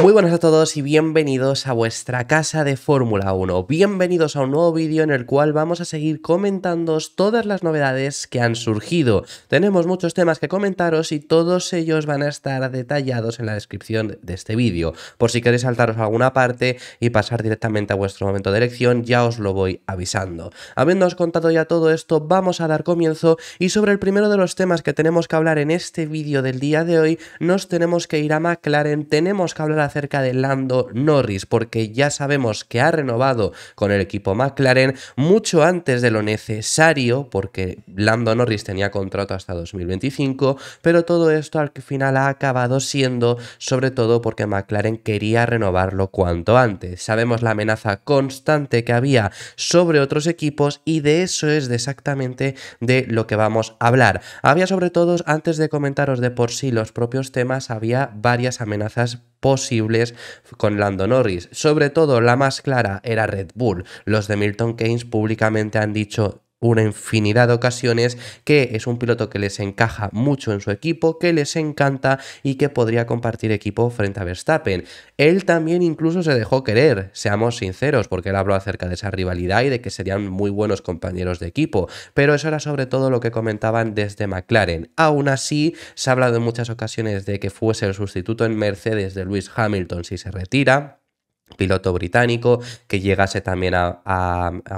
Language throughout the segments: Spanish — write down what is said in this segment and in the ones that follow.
Muy buenas a todos y bienvenidos a vuestra casa de Fórmula 1. Bienvenidos a un nuevo vídeo en el cual vamos a seguir comentándoos todas las novedades que han surgido. Tenemos muchos temas que comentaros y todos ellos van a estar detallados en la descripción de este vídeo. Por si queréis saltaros a alguna parte y pasar directamente a vuestro momento de elección, ya os lo voy avisando. Habiéndoos contado ya todo esto, vamos a dar comienzo y sobre el primero de los temas que tenemos que hablar en este vídeo del día de hoy, nos tenemos que ir a McLaren, tenemos que hablar acerca de Lando Norris, porque ya sabemos que ha renovado con el equipo McLaren mucho antes de lo necesario, porque Lando Norris tenía contrato hasta 2025, pero todo esto al final ha acabado siendo sobre todo porque McLaren quería renovarlo cuanto antes. Sabemos la amenaza constante que había sobre otros equipos y de eso es exactamente de lo que vamos a hablar. Había sobre todo, antes de comentaros de por sí los propios temas, había varias amenazas posibles con Lando Norris. Sobre todo la más clara era Red Bull. Los de Milton Keynes públicamente han dicho una infinidad de ocasiones, que es un piloto que les encaja mucho en su equipo, que les encanta y que podría compartir equipo frente a Verstappen. Él también incluso se dejó querer, seamos sinceros, porque él habló acerca de esa rivalidad y de que serían muy buenos compañeros de equipo, pero eso era sobre todo lo que comentaban desde McLaren. Aún así, se ha hablado en muchas ocasiones de que fuese el sustituto en Mercedes de Lewis Hamilton si se retira, piloto británico, que llegase también a,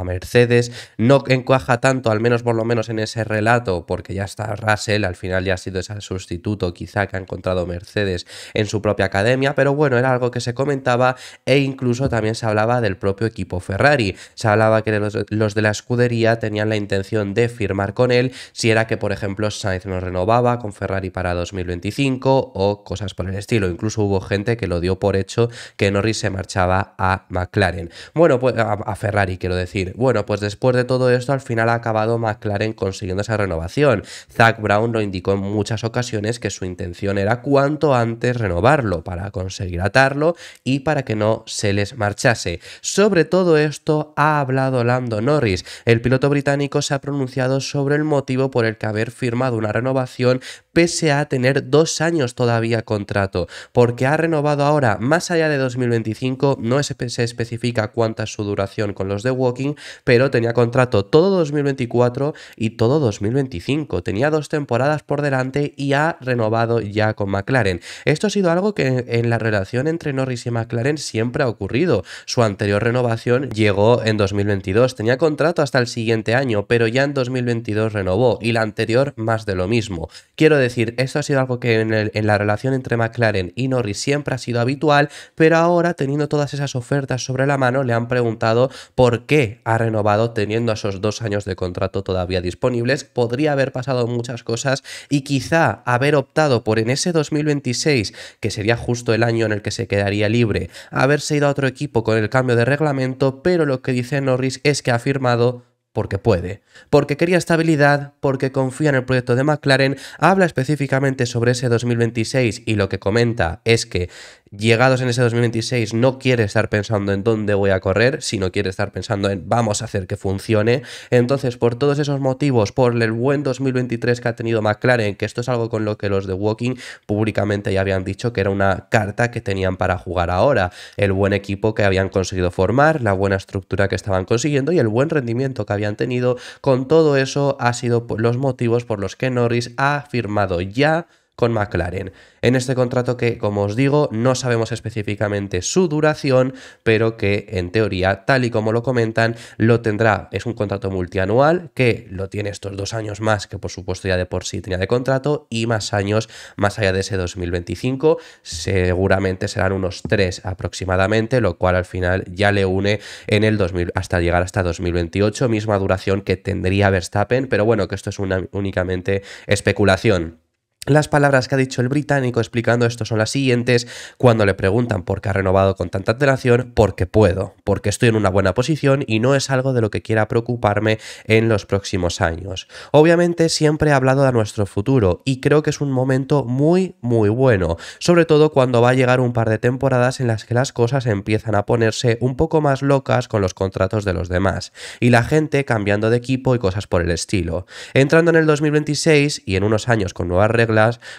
Mercedes. No encuaja tanto, al menos por lo menos en ese relato, porque ya está Russell, al final ya ha sido ese sustituto quizá que ha encontrado Mercedes en su propia academia, pero bueno, era algo que se comentaba e incluso también se hablaba del propio equipo Ferrari. Se hablaba que los, de la escudería tenían la intención de firmar con él si era que, por ejemplo, Sainz no renovaba con Ferrari para 2025 o cosas por el estilo. Incluso hubo gente que lo dio por hecho que Norris se marchaba a McLaren. Bueno, pues a, Ferrari quiero decir. Bueno, pues después de todo esto, al final ha acabado McLaren consiguiendo esa renovación. Zach Brown lo indicó en muchas ocasiones que su intención era cuanto antes renovarlo para conseguir atarlo y para que no se les marchase. Sobre todo esto ha hablado Lando Norris. El piloto británico se ha pronunciado sobre el motivo por el que haber firmado una renovación pese a tener dos años todavía contrato, porque ha renovado ahora más allá de 2025, no se, especifica cuánta es su duración con los de Walking, pero tenía contrato todo 2024 y todo 2025, tenía dos temporadas por delante y ha renovado ya con McLaren. Esto ha sido algo que en, la relación entre Norris y McLaren siempre ha ocurrido. Su anterior renovación llegó en 2022, tenía contrato hasta el siguiente año, pero ya en 2022 renovó y la anterior más de lo mismo. Quiero decir, esto ha sido algo que en, la relación entre McLaren y Norris siempre ha sido habitual, pero ahora teniendo todas esas ofertas sobre la mano, le han preguntado por qué ha renovado teniendo esos dos años de contrato todavía disponibles. Podría haber pasado muchas cosas y quizá haber optado por en ese 2026, que sería justo el año en el que se quedaría libre, haberse ido a otro equipo con el cambio de reglamento, pero lo que dice Norris es que ha firmado porque puede, porque quería estabilidad, porque confía en el proyecto de McLaren, habla específicamente sobre ese 2026 y lo que comenta es que llegados en ese 2026 no quiere estar pensando en dónde voy a correr, sino quiere estar pensando en vamos a hacer que funcione. Entonces, por todos esos motivos, por el buen 2023 que ha tenido McLaren, que esto es algo con lo que los de Walking públicamente ya habían dicho que era una carta que tenían para jugar ahora, el buen equipo que habían conseguido formar, la buena estructura que estaban consiguiendo y el buen rendimiento que habían tenido, con todo eso ha sido los motivos por los que Norris ha firmado ya con McLaren. En este contrato que, como os digo, no sabemos específicamente su duración, pero que en teoría, tal y como lo comentan, lo tendrá. Es un contrato multianual que lo tiene estos dos años más que por supuesto ya de por sí tenía de contrato y más años más allá de ese 2025. Seguramente serán unos tres aproximadamente, lo cual al final ya le une en el 2000 hasta llegar hasta 2028, misma duración que tendría Verstappen, pero bueno, que esto es una, únicamente especulación. Las palabras que ha dicho el británico explicando esto son las siguientes cuando le preguntan por qué ha renovado con tanta antelación, porque puedo, porque estoy en una buena posición y no es algo de lo que quiera preocuparme en los próximos años. Obviamente siempre he hablado de nuestro futuro y creo que es un momento muy muy bueno, sobre todo cuando va a llegar un par de temporadas en las que las cosas empiezan a ponerse un poco más locas con los contratos de los demás y la gente cambiando de equipo y cosas por el estilo. Entrando en el 2026 y en unos años con nuevas reglas,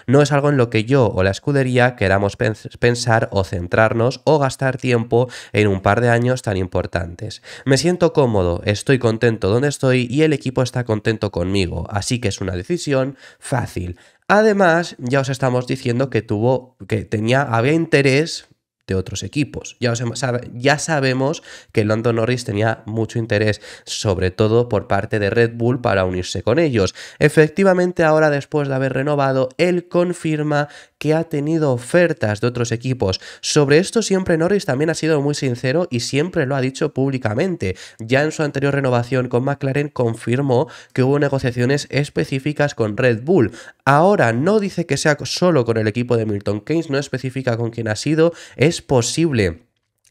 no es algo en lo que yo o la escudería queramos pensar o centrarnos o gastar tiempo en un par de años tan importantes. Me siento cómodo, estoy contento donde estoy y el equipo está contento conmigo, así que es una decisión fácil. Además, ya os estamos diciendo que tuvo, que tenía, había interés de otros equipos. Ya, ya sabemos que London Norris tenía mucho interés, sobre todo por parte de Red Bull, para unirse con ellos. Efectivamente, ahora después de haber renovado, él confirma que ha tenido ofertas de otros equipos. Sobre esto siempre Norris también ha sido muy sincero y siempre lo ha dicho públicamente. Ya en su anterior renovación con McLaren confirmó que hubo negociaciones específicas con Red Bull. Ahora no dice que sea solo con el equipo de Milton Keynes, no especifica con quién ha sido, es posible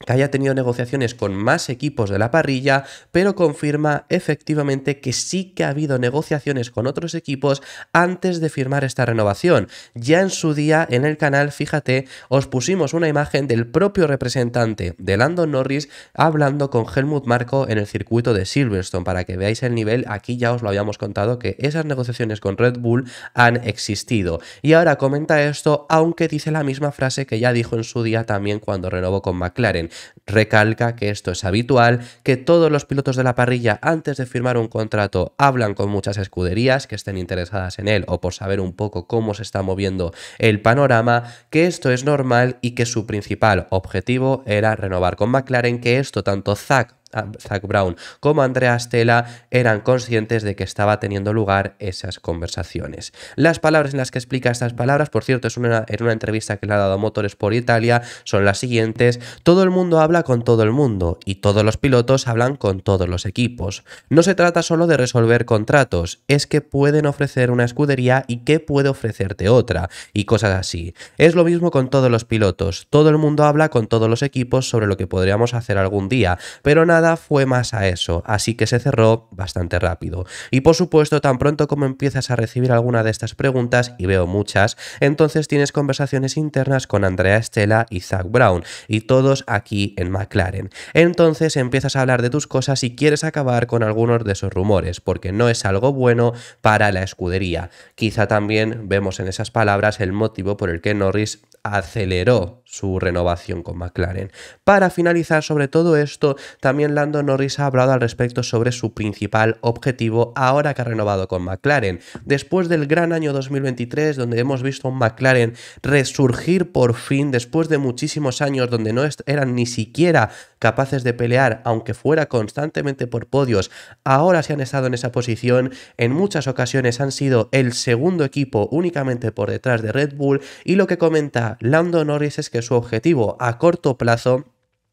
que haya tenido negociaciones con más equipos de la parrilla, pero confirma efectivamente que sí que ha habido negociaciones con otros equipos antes de firmar esta renovación. Ya en su día en el canal, fíjate, os pusimos una imagen del propio representante de Landon Norris hablando con Helmut Marko en el circuito de Silverstone para que veáis el nivel. Aquí ya os lo habíamos contado que esas negociaciones con Red Bull han existido. Y ahora comenta esto, aunque dice la misma frase que ya dijo en su día también cuando renovó con McLaren recalca que esto es habitual, que todos los pilotos de la parrilla antes de firmar un contrato hablan con muchas escuderías que estén interesadas en él o por saber un poco cómo se está moviendo el panorama, que esto es normal y que su principal objetivo era renovar con McLaren, que esto tanto Zack Zach Brown como Andrea Stella eran conscientes de que estaba teniendo lugar esas conversaciones. Las palabras en las que explica estas palabras, por cierto, es una, en una entrevista que le ha dado Motores por Italia, son las siguientes. Todo el mundo habla con todo el mundo y todos los pilotos hablan con todos los equipos. No se trata solo de resolver contratos, es que pueden ofrecer una escudería y que puede ofrecerte otra y cosas así. Es lo mismo con todos los pilotos. Todo el mundo habla con todos los equipos sobre lo que podríamos hacer algún día, pero nada fue más a eso, así que se cerró bastante rápido. Y por supuesto, tan pronto como empiezas a recibir alguna de estas preguntas, y veo muchas, entonces tienes conversaciones internas con Andrea Estela y Zach Brown, y todos aquí en McLaren. Entonces empiezas a hablar de tus cosas y quieres acabar con algunos de esos rumores, porque no es algo bueno para la escudería. Quizá también vemos en esas palabras el motivo por el que Norris aceleró su renovación con McLaren. Para finalizar sobre todo esto, también Lando Norris ha hablado al respecto sobre su principal objetivo ahora que ha renovado con McLaren. Después del gran año 2023, donde hemos visto a McLaren resurgir por fin, después de muchísimos años donde no eran ni siquiera capaces de pelear, aunque fuera constantemente por podios, ahora se han estado en esa posición, en muchas ocasiones han sido el segundo equipo únicamente por detrás de Red Bull y lo que comenta Lando Norris es que su objetivo a corto plazo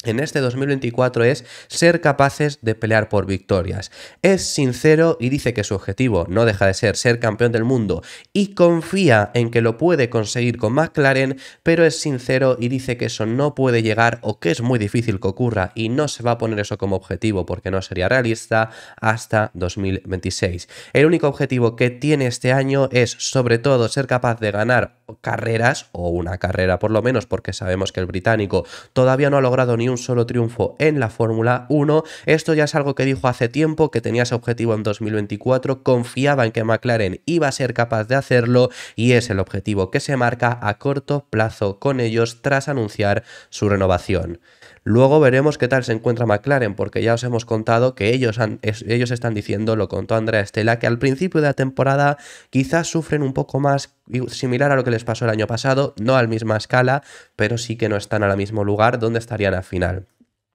en este 2024 es ser capaces de pelear por victorias. Es sincero y dice que su objetivo no deja de ser ser campeón del mundo y confía en que lo puede conseguir con McLaren, pero es sincero y dice que eso no puede llegar o que es muy difícil que ocurra y no se va a poner eso como objetivo porque no sería realista hasta 2026. El único objetivo que tiene este año es sobre todo ser capaz de ganar carreras o una carrera por lo menos porque sabemos que el británico todavía no ha logrado ni un solo triunfo en la Fórmula 1. Esto ya es algo que dijo hace tiempo, que tenía ese objetivo en 2024, confiaba en que McLaren iba a ser capaz de hacerlo y es el objetivo que se marca a corto plazo con ellos tras anunciar su renovación. Luego veremos qué tal se encuentra McLaren, porque ya os hemos contado que ellos, están diciendo, lo contó Andrea Estela, que al principio de la temporada quizás sufren un poco más similar a lo que les pasó el año pasado, no a la misma escala, pero sí que no están al mismo lugar donde estarían al final.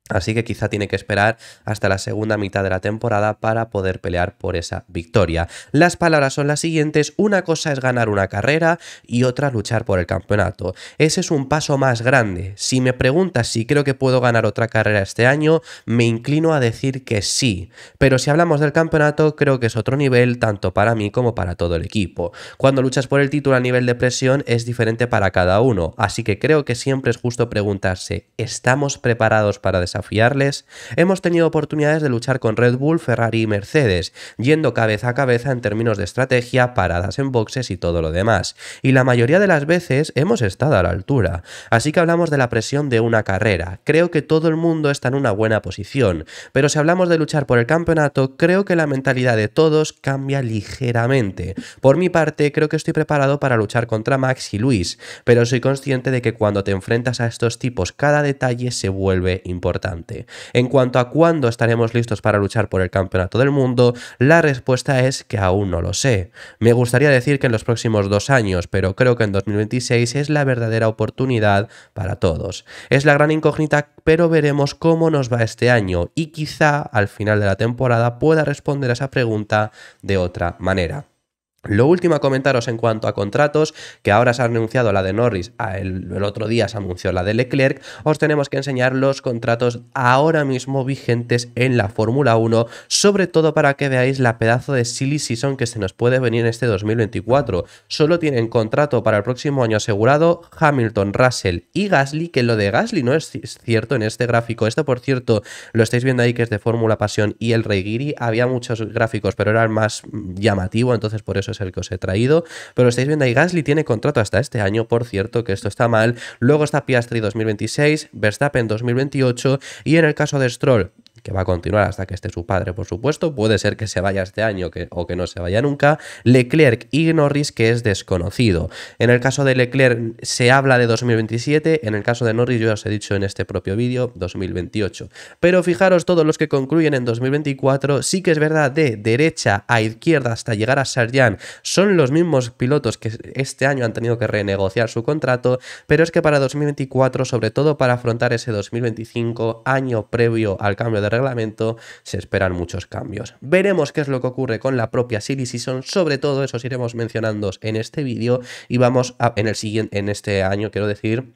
Así que quizá tiene que esperar hasta la segunda mitad de la temporada para poder pelear por esa victoria. Las palabras son las siguientes, una cosa es ganar una carrera y otra luchar por el campeonato. Ese es un paso más grande. Si me preguntas si creo que puedo ganar otra carrera este año, me inclino a decir que sí. Pero si hablamos del campeonato, creo que es otro nivel tanto para mí como para todo el equipo. Cuando luchas por el título a nivel de presión es diferente para cada uno, así que creo que siempre es justo preguntarse, ¿estamos preparados para desafiarles, hemos tenido oportunidades de luchar con Red Bull, Ferrari y Mercedes, yendo cabeza a cabeza en términos de estrategia, paradas en boxes y todo lo demás, y la mayoría de las veces hemos estado a la altura. Así que hablamos de la presión de una carrera, creo que todo el mundo está en una buena posición, pero si hablamos de luchar por el campeonato, creo que la mentalidad de todos cambia ligeramente. Por mi parte, creo que estoy preparado para luchar contra Max y Luis, pero soy consciente de que cuando te enfrentas a estos tipos cada detalle se vuelve importante. En cuanto a cuándo estaremos listos para luchar por el campeonato del mundo, la respuesta es que aún no lo sé. Me gustaría decir que en los próximos dos años, pero creo que en 2026 es la verdadera oportunidad para todos. Es la gran incógnita, pero veremos cómo nos va este año y quizá al final de la temporada pueda responder a esa pregunta de otra manera. Lo último a comentaros en cuanto a contratos, que ahora se ha anunciado la de Norris, el, otro día se anunció la de Leclerc, os tenemos que enseñar los contratos ahora mismo vigentes en la Fórmula 1, sobre todo para que veáis la pedazo de silly season que se nos puede venir en este 2024. Solo tienen contrato para el próximo año asegurado Hamilton, Russell y Gasly, que lo de Gasly no es cierto en este gráfico. Esto, por cierto, lo estáis viendo ahí que es de Fórmula Pasión y el Reigiri, Había muchos gráficos, pero era el más mm, llamativo, entonces por eso es el que os he traído. Pero estáis viendo ahí, Gasly tiene contrato hasta este año, por cierto, que esto está mal. Luego está Piastri 2026, Verstappen 2028 y en el caso de Stroll que va a continuar hasta que esté su padre, por supuesto. Puede ser que se vaya este año o que no se vaya nunca. Leclerc y Norris, que es desconocido. En el caso de Leclerc se habla de 2027, en el caso de Norris yo os he dicho en este propio vídeo, 2028. Pero fijaros, todos los que concluyen en 2024, sí que es verdad, de derecha a izquierda hasta llegar a Sarjan, son los mismos pilotos que este año han tenido que renegociar su contrato, pero es que para 2024, sobre todo para afrontar ese 2025, año previo al cambio de reglamento se esperan muchos cambios. Veremos qué es lo que ocurre con la propia Silly Season, sobre todo eso iremos mencionando en este vídeo y vamos en el siguiente, en este año quiero decir,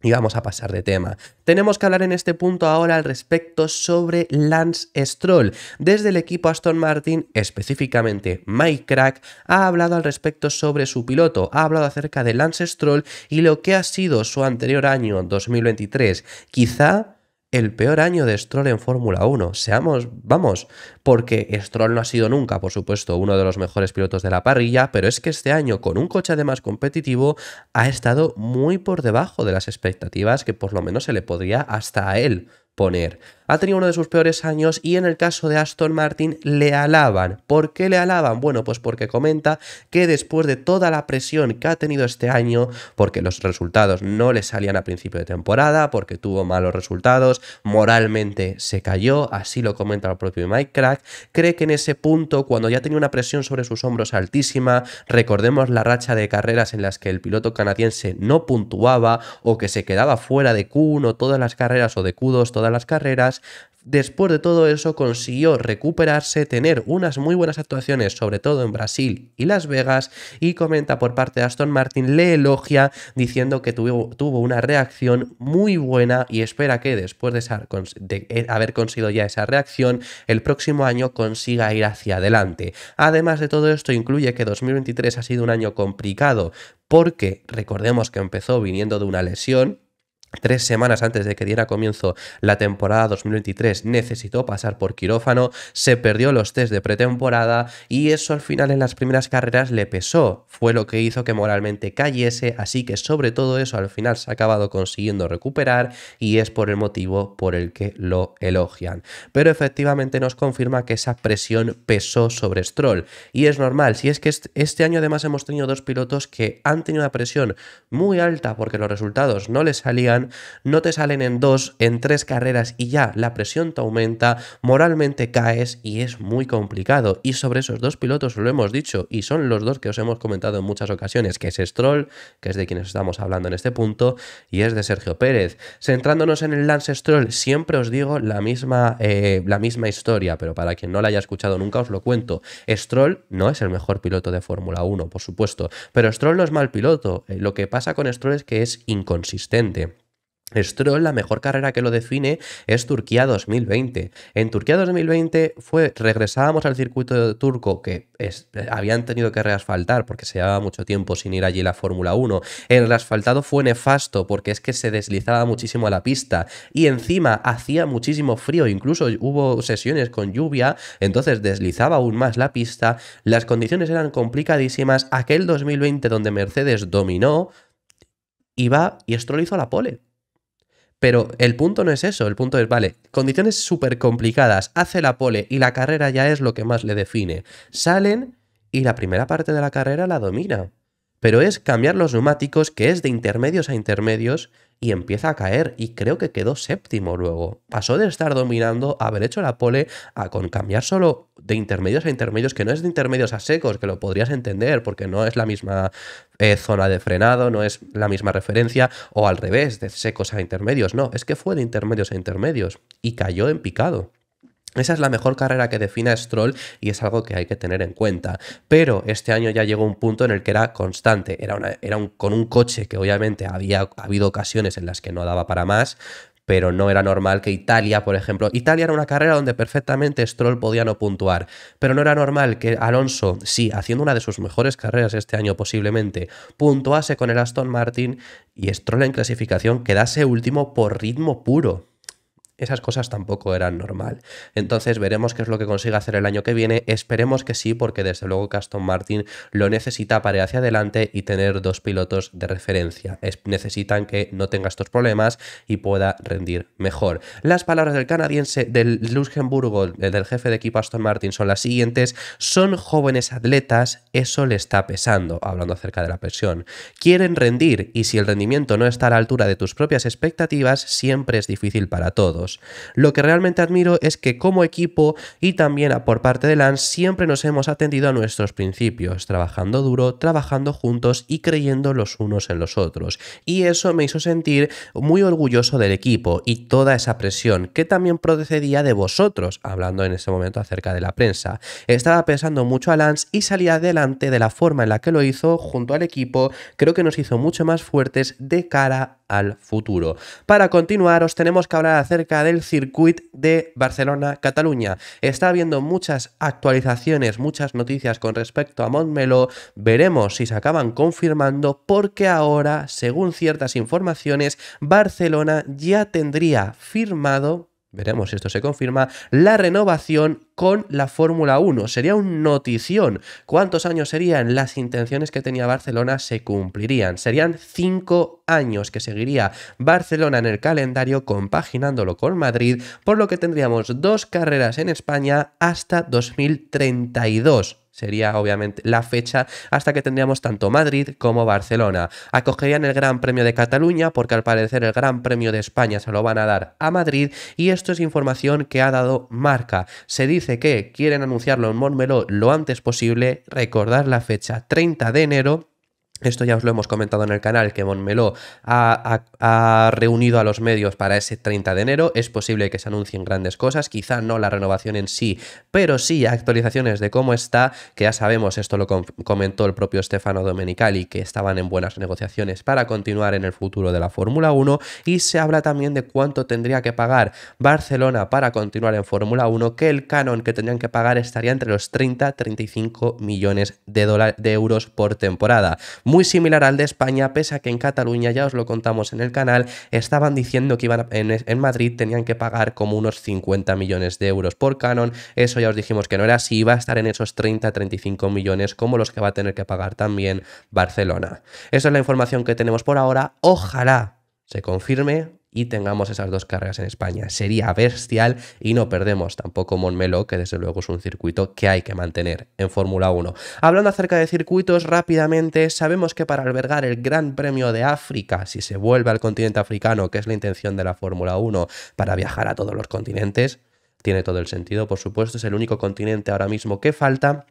y vamos a pasar de tema. Tenemos que hablar en este punto ahora al respecto sobre Lance Stroll. Desde el equipo Aston Martin, específicamente Mike Crack, ha hablado al respecto sobre su piloto, ha hablado acerca de Lance Stroll y lo que ha sido su anterior año 2023. Quizá el peor año de Stroll en Fórmula 1. Seamos, vamos, porque Stroll no ha sido nunca, por supuesto, uno de los mejores pilotos de la parrilla, pero es que este año, con un coche además competitivo, ha estado muy por debajo de las expectativas que por lo menos se le podría hasta a él poner ha tenido uno de sus peores años y en el caso de Aston Martin le alaban. ¿Por qué le alaban? Bueno, pues porque comenta que después de toda la presión que ha tenido este año, porque los resultados no le salían a principio de temporada, porque tuvo malos resultados, moralmente se cayó, así lo comenta el propio Mike Crack, cree que en ese punto, cuando ya tenía una presión sobre sus hombros altísima, recordemos la racha de carreras en las que el piloto canadiense no puntuaba o que se quedaba fuera de Q1 todas las carreras o de Q2 todas las carreras, Después de todo eso consiguió recuperarse, tener unas muy buenas actuaciones, sobre todo en Brasil y Las Vegas, y comenta por parte de Aston Martin, le elogia diciendo que tuvo, una reacción muy buena y espera que después de eh, haber conseguido ya esa reacción, el próximo año consiga ir hacia adelante. Además de todo esto, incluye que 2023 ha sido un año complicado porque recordemos que empezó viniendo de una lesión, Tres semanas antes de que diera comienzo la temporada 2023 necesitó pasar por quirófano, se perdió los test de pretemporada y eso al final en las primeras carreras le pesó. Fue lo que hizo que moralmente cayese, así que sobre todo eso al final se ha acabado consiguiendo recuperar y es por el motivo por el que lo elogian. Pero efectivamente nos confirma que esa presión pesó sobre Stroll y es normal, si es que este año además hemos tenido dos pilotos que han tenido una presión muy alta porque los resultados no les salían no te salen en dos, en tres carreras y ya la presión te aumenta, moralmente caes y es muy complicado. Y sobre esos dos pilotos lo hemos dicho y son los dos que os hemos comentado en muchas ocasiones, que es Stroll, que es de quienes estamos hablando en este punto, y es de Sergio Pérez. Centrándonos en el Lance Stroll, siempre os digo la misma, eh, la misma historia, pero para quien no la haya escuchado nunca os lo cuento. Stroll no es el mejor piloto de Fórmula 1, por supuesto, pero Stroll no es mal piloto. Eh, lo que pasa con Stroll es que es inconsistente. Stroll, la mejor carrera que lo define es Turquía 2020. En Turquía 2020 fue, regresábamos al circuito turco que habían tenido que reasfaltar porque se llevaba mucho tiempo sin ir allí la Fórmula 1. El reasfaltado fue nefasto porque es que se deslizaba muchísimo a la pista y encima hacía muchísimo frío, incluso hubo sesiones con lluvia, entonces deslizaba aún más la pista. Las condiciones eran complicadísimas. Aquel 2020 donde Mercedes dominó, iba y Stroll hizo la pole. Pero el punto no es eso, el punto es, vale, condiciones súper complicadas, hace la pole y la carrera ya es lo que más le define. Salen y la primera parte de la carrera la domina. Pero es cambiar los neumáticos, que es de intermedios a intermedios, y empieza a caer y creo que quedó séptimo luego. Pasó de estar dominando, haber hecho la pole, a con cambiar solo de intermedios a intermedios, que no es de intermedios a secos, que lo podrías entender porque no es la misma eh, zona de frenado, no es la misma referencia, o al revés, de secos a intermedios, no, es que fue de intermedios a intermedios y cayó en picado. Esa es la mejor carrera que defina Stroll y es algo que hay que tener en cuenta. Pero este año ya llegó un punto en el que era constante. Era, era con un coche que obviamente había habido ocasiones en las que no daba para más, pero no era normal que Italia, por ejemplo, Italia era una carrera donde perfectamente Stroll podía no puntuar, pero no era normal que Alonso, sí, haciendo una de sus mejores carreras este año posiblemente, puntuase con el Aston Martin y Stroll en clasificación quedase último por ritmo puro esas cosas tampoco eran normal. Entonces veremos qué es lo que consigue hacer el año que viene. Esperemos que sí, porque desde luego Aston Martin lo necesita para ir hacia adelante y tener dos pilotos de referencia. necesitan que no tenga estos problemas y pueda rendir mejor. Las palabras del canadiense del Luxemburgo, eh, del jefe de equipo Aston Martin, son las siguientes. Son jóvenes atletas, eso le está pesando, hablando acerca de la presión. Quieren rendir y si el rendimiento no está a la altura de tus propias expectativas, siempre es difícil para todos. Lo que realmente admiro es que como equipo y también por parte de Lance siempre nos hemos atendido a nuestros principios, trabajando duro, trabajando juntos y creyendo los unos en los otros. Y eso me hizo sentir muy orgulloso del equipo y toda esa presión que también procedía de vosotros, hablando en ese momento acerca de la prensa. Estaba pensando mucho a Lance y salía adelante de la forma en la que lo hizo junto al equipo, creo que nos hizo mucho más fuertes de cara al futuro. Para continuar, os tenemos que hablar acerca del circuito de Barcelona-Cataluña. Está habiendo muchas actualizaciones, muchas noticias con respecto a Montmelo. Veremos si se acaban confirmando porque ahora, según ciertas informaciones, Barcelona ya tendría firmado veremos si esto se confirma, la renovación con la Fórmula 1. Sería un notición. ¿Cuántos años serían? Las intenciones que tenía Barcelona se cumplirían. Serían cinco años que seguiría Barcelona en el calendario compaginándolo con Madrid, por lo que tendríamos dos carreras en España hasta 2032 sería obviamente la fecha hasta que tendríamos tanto Madrid como Barcelona. Acogerían el Gran Premio de Cataluña porque al parecer el Gran Premio de España se lo van a dar a Madrid y esto es información que ha dado marca. Se dice que quieren anunciarlo en Montmeló lo antes posible, recordar la fecha 30 de enero esto ya os lo hemos comentado en el canal, que Monmeló ha, reunido a los medios para ese 30 de enero. Es posible que se anuncien grandes cosas, quizá no la renovación en sí, pero sí actualizaciones de cómo está, que ya sabemos, esto lo comentó el propio Stefano Domenicali, que estaban en buenas negociaciones para continuar en el futuro de la Fórmula 1. Y se habla también de cuánto tendría que pagar Barcelona para continuar en Fórmula 1, que el canon que tendrían que pagar estaría entre los 30-35 millones de euros por temporada muy similar al de España, pese a que en Cataluña, ya os lo contamos en el canal, estaban diciendo que iban en, en, Madrid tenían que pagar como unos 50 millones de euros por Canon, eso ya os dijimos que no era así, va a estar en esos 30-35 millones como los que va a tener que pagar también Barcelona. Esa es la información que tenemos por ahora, ojalá se confirme y tengamos esas dos cargas en España. Sería bestial y no perdemos tampoco Monmelo, que desde luego es un circuito que hay que mantener en Fórmula 1. Hablando acerca de circuitos rápidamente, sabemos que para albergar el Gran Premio de África, si se vuelve al continente africano, que es la intención de la Fórmula 1, para viajar a todos los continentes, tiene todo el sentido, por supuesto, es el único continente ahora mismo que falta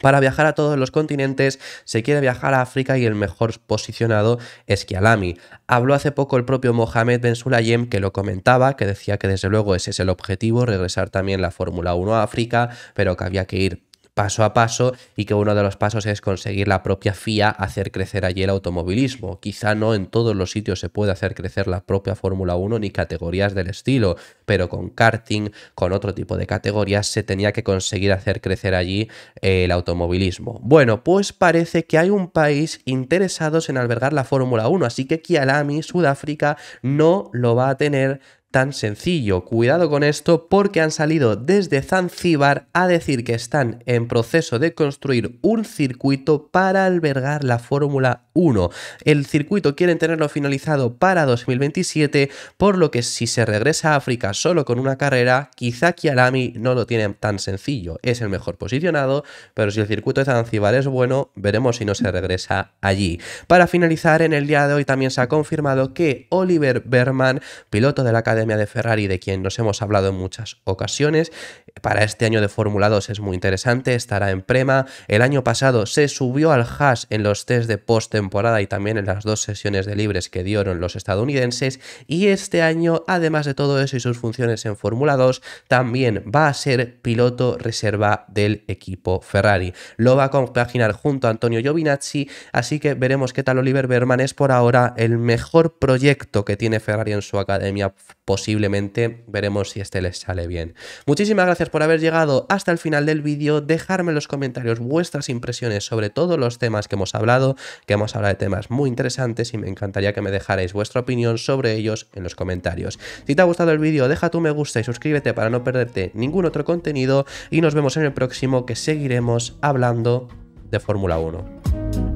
para viajar a todos los continentes se quiere viajar a África y el mejor posicionado es Kialami. Habló hace poco el propio Mohamed Ben Sulayem que lo comentaba, que decía que desde luego ese es el objetivo, regresar también la Fórmula 1 a África, pero que había que ir paso a paso y que uno de los pasos es conseguir la propia FIA hacer crecer allí el automovilismo. Quizá no en todos los sitios se puede hacer crecer la propia Fórmula 1 ni categorías del estilo, pero con karting, con otro tipo de categorías, se tenía que conseguir hacer crecer allí eh, el automovilismo. Bueno, pues parece que hay un país interesados en albergar la Fórmula 1, así que Kialami, Sudáfrica, no lo va a tener tan sencillo. Cuidado con esto porque han salido desde Zanzíbar a decir que están en proceso de construir un circuito para albergar la Fórmula 1. El circuito quieren tenerlo finalizado para 2027, por lo que si se regresa a África solo con una carrera, quizá Kiarami no lo tiene tan sencillo. Es el mejor posicionado, pero si el circuito de Zanzíbar es bueno, veremos si no se regresa allí. Para finalizar, en el día de hoy también se ha confirmado que Oliver Berman, piloto de la cadena de Ferrari de quien nos hemos hablado en muchas ocasiones. Para este año de Fórmula 2 es muy interesante, estará en Prema. El año pasado se subió al Haas en los test de postemporada y también en las dos sesiones de libres que dieron los estadounidenses. Y este año, además de todo eso y sus funciones en Fórmula 2, también va a ser piloto reserva del equipo Ferrari. Lo va a compaginar junto a Antonio Giovinazzi, así que veremos qué tal Oliver Berman es por ahora el mejor proyecto que tiene Ferrari en su academia posiblemente veremos si este les sale bien. Muchísimas gracias por haber llegado hasta el final del vídeo, dejarme en los comentarios vuestras impresiones sobre todos los temas que hemos hablado, que hemos hablado de temas muy interesantes y me encantaría que me dejarais vuestra opinión sobre ellos en los comentarios. Si te ha gustado el vídeo, deja tu me gusta y suscríbete para no perderte ningún otro contenido y nos vemos en el próximo que seguiremos hablando de Fórmula 1.